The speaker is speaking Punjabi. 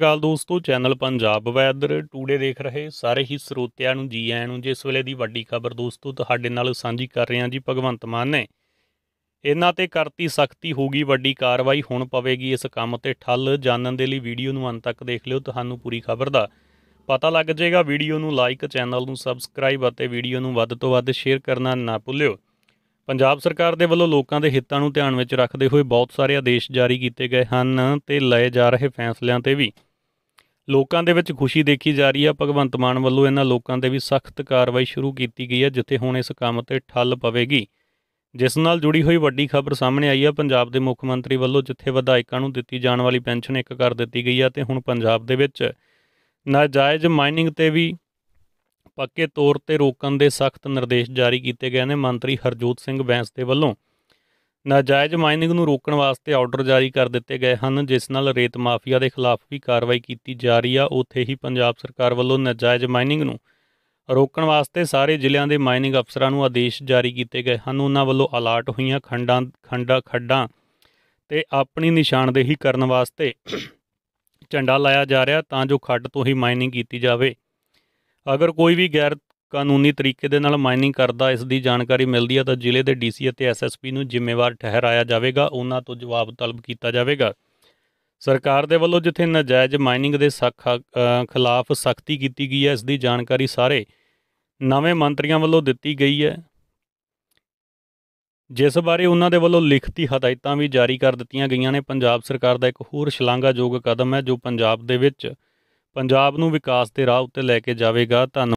ਗੱਲ ਦੋਸਤੋ ਚੈਨਲ ਪੰਜਾਬ ਵੈਦਰ ਟੂਡੇ ਦੇਖ ਰਹੇ ਸਾਰੇ ਹੀ ਸਰੋਤਿਆਂ ਨੂੰ ਜੀ ਆਇਆਂ ਨੂੰ ਜਿਸ ਵੇਲੇ ਦੀ ਵੱਡੀ ਖਬਰ ਦੋਸਤੋ ਤੁਹਾਡੇ ਨਾਲ ਸਾਂਝੀ ਕਰ ਰਹੇ ਹਾਂ ਜੀ ਭਗਵੰਤ ਮਾਨ ਨੇ ਇਹਨਾਂ ਤੇ ਕਰਤੀ ਸਖਤੀ ਹੋਗੀ ਵੱਡੀ ਕਾਰਵਾਈ ਹੁਣ ਪਵੇਗੀ ਇਸ ਕੰਮ ਤੇ ਠੱਲ ਜਾਣਨ ਦੇ ਲਈ ਵੀਡੀਓ ਨੂੰ ਅੰਤ ਤੱਕ ਦੇਖ ਲਿਓ ਤੁਹਾਨੂੰ ਪੂਰੀ ਖਬਰ ਦਾ ਪਤਾ ਲੱਗ ਜਾਏਗਾ ਵੀਡੀਓ ਨੂੰ ਲਾਈਕ ਚੈਨਲ ਨੂੰ ਸਬਸਕ੍ਰਾਈਬ ਅਤੇ ਵੀਡੀਓ ਨੂੰ ਵੱਧ ਤੋਂ ਵੱਧ ਸ਼ੇਅਰ ਕਰਨਾ ਨਾ ਭੁੱਲਿਓ ਪੰਜਾਬ ਸਰਕਾਰ ਦੇ ਵੱਲੋਂ ਲੋਕਾਂ ਦੇ ਹਿੱਤਾਂ ਨੂੰ ਧਿਆਨ ਵਿੱਚ ਰੱਖਦੇ ਹੋਏ ਬਹੁਤ ਸਾਰੇ ਆਦੇਸ਼ ਜਾਰੀ ਕੀਤੇ ਗਏ ਹਨ ਤੇ ਲਏ ਜਾ ਰਹੇ ਫੈਸਲਿਆਂ ਤੇ ਵੀ ਲੋਕਾਂ ਦੇ ਵਿੱਚ ਖੁਸ਼ੀ ਦੇਖੀ ਜਾ ਰਹੀ ਹੈ ਭਗਵੰਤ ਮਾਨ ਵੱਲੋਂ ਇਹਨਾਂ ਲੋਕਾਂ ਤੇ ਵੀ ਸਖਤ ਕਾਰਵਾਈ ਸ਼ੁਰੂ ਕੀਤੀ ਗਈ ਹੈ ਜਿੱਥੇ ਹੁਣ ਇਸ ਕੰਮ ਤੇ ਠੱਲ ਪਵੇਗੀ ਜਿਸ ਨਾਲ ਜੁੜੀ ਹੋਈ ਵੱਡੀ ਖਬਰ ਸਾਹਮਣੇ ਆਈ ਹੈ ਪੰਜਾਬ ਦੇ ਮੁੱਖ ਮੰਤਰੀ ਵੱਲੋਂ ਜਿੱਥੇ ਵਿਧਾਇਕਾਂ ਨੂੰ ਦਿੱਤੀ ਜਾਣ ਵਾਲੀ ਪੈਨਸ਼ਨ ਇੱਕ ਕਰ ਦਿੱਤੀ ਗਈ ਹੈ ਤੇ ਹੁਣ ਪੰਜਾਬ ਦੇ ਵਿੱਚ ਨਾਜਾਇਜ਼ ਮਾਈਨਿੰਗ ਤੇ ਵੀ ਪੱਕੇ ਤੌਰ ਤੇ ਰੋਕਣ ਦੇ ਸਖਤ ਨਿਰਦੇਸ਼ ਜਾਰੀ ਕੀਤੇ ਗਏ ਨੇ ਮੰਤਰੀ ਹਰਜੋਤ ਸਿੰਘ ਬੈਂਸ ਦੇ ਵੱਲੋਂ ਨਾਜਾਇਜ਼ ਮਾਈਨਿੰਗ ਨੂੰ ਰੋਕਣ ਵਾਸਤੇ ਆਰਡਰ ਜਾਰੀ ਕਰ ਦਿੱਤੇ ਗਏ ਹਨ ਜਿਸ ਨਾਲ ਰੇਤ ਮਾਫੀਆ ਦੇ ਖਿਲਾਫ ਵੀ ਕਾਰਵਾਈ ਕੀਤੀ ਜਾ ਰਹੀ ਆ ਉੱਥੇ ਹੀ ਪੰਜਾਬ ਸਰਕਾਰ ਵੱਲੋਂ ਨਾਜਾਇਜ਼ ਮਾਈਨਿੰਗ ਨੂੰ ਰੋਕਣ ਵਾਸਤੇ ਸਾਰੇ ਜ਼ਿਲ੍ਹਿਆਂ ਦੇ ਮਾਈਨਿੰਗ ਅਫਸਰਾਂ ਨੂੰ ਆਦੇਸ਼ ਜਾਰੀ ਕੀਤੇ ਗਏ ਹਨ ਉਹਨਾਂ ਵੱਲੋਂ ਅਲਰਟ ਹੋਈਆਂ ਖੰਡਾਂ ਖੰਡਾ ਖੱਡਾਂ ਤੇ ਆਪਣੀ ਨਿਸ਼ਾਨਦੇਹੀ ਕਰਨ ਵਾਸਤੇ ਝੰਡਾ ਲਾਇਆ ਜਾ ਰਿਹਾ ਤਾਂ ਜੋ ਖੱਡ ਤੋਂ ਹੀ ਮਾਈਨਿੰਗ ਕੀਤੀ ਜਾਵੇ ਅਗਰ ਕੋਈ ਵੀ ਗੈਰ ਕਾਨੂੰਨੀ ਤਰੀਕੇ ਦੇ ਨਾਲ ਮਾਈਨਿੰਗ ਕਰਦਾ ਇਸ ਦੀ ਜਾਣਕਾਰੀ ਮਿਲਦੀ ਹੈ ਤਾਂ ਜ਼ਿਲ੍ਹੇ ਦੇ ਡੀਸੀ ਅਤੇ ਐਸਐਸਪੀ ਨੂੰ ਜ਼ਿੰਮੇਵਾਰ ਠਹਿਰਾਇਆ ਜਾਵੇਗਾ ਉਹਨਾਂ ਤੋਂ ਜਵਾਬ ਤਲਬ ਕੀਤਾ ਜਾਵੇਗਾ ਸਰਕਾਰ ਦੇ ਵੱਲੋਂ ਜਿੱਥੇ ਨਾਜਾਇਜ਼ ਮਾਈਨਿੰਗ ਦੇ ਖਿਲਾਫ ਸਖਤੀ ਕੀਤੀ ਗਈ ਹੈ ਇਸ ਦੀ ਜਾਣਕਾਰੀ ਸਾਰੇ ਨਵੇਂ ਮੰਤਰੀਆਂ ਵੱਲੋਂ ਦਿੱਤੀ ਗਈ ਹੈ ਜਿਸ ਬਾਰੇ ਉਹਨਾਂ ਦੇ ਵੱਲੋਂ ਲਿਖਤੀ ਹਦਾਇਤਾਂ ਵੀ ਜਾਰੀ ਕਰ ਦਿੱਤੀਆਂ ਗਈਆਂ ਨੇ ਪੰਜਾਬ ਸਰਕਾਰ ਦਾ ਇੱਕ ਹੋਰ ਸ਼ਲਾਘਾਯੋਗ ਕਦਮ ਹੈ ਜੋ ਪੰਜਾਬ ਦੇ ਵਿੱਚ ਪੰਜਾਬ ਨੂੰ ਵਿਕਾਸ ਦੇ ਰਾਹ ਉੱਤੇ ਲੈ ਕੇ ਜਾਵੇਗਾ ਧੰਨ